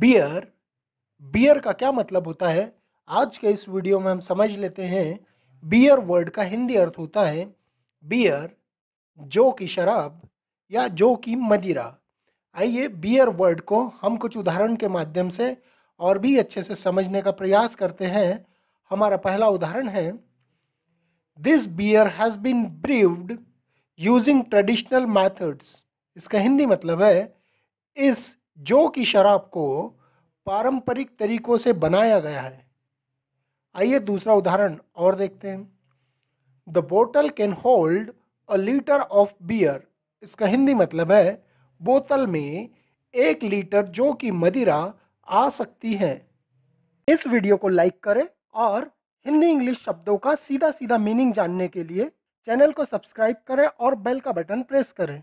beer beer का क्या मतलब होता है आज के इस वीडियो में हम समझ लेते हैं बियर वर्ड का हिंदी अर्थ होता है बियर जो की शराब या जो की मदिरा आइए बियर वर्ड को हम कुछ उदाहरण के माध्यम से और भी अच्छे से समझने का प्रयास करते हैं हमारा पहला उदाहरण है this beer has been brewed using traditional methods इसका हिंदी मतलब है इस जो कि शराब को पारंपरिक तरीकों से बनाया गया है आइए दूसरा उदाहरण और देखते हैं the bottle can hold a litre of beer इसका हिंदी मतलब है बोतल में एक लीटर जो कि मदिरा आ सकती है इस वीडियो को लाइक करें और हिंदी इंग्लिश शब्दों का सीधा सीधा मीनिंग जानने के लिए चैनल को सब्सक्राइब करें और बेल का बटन प्रेस करें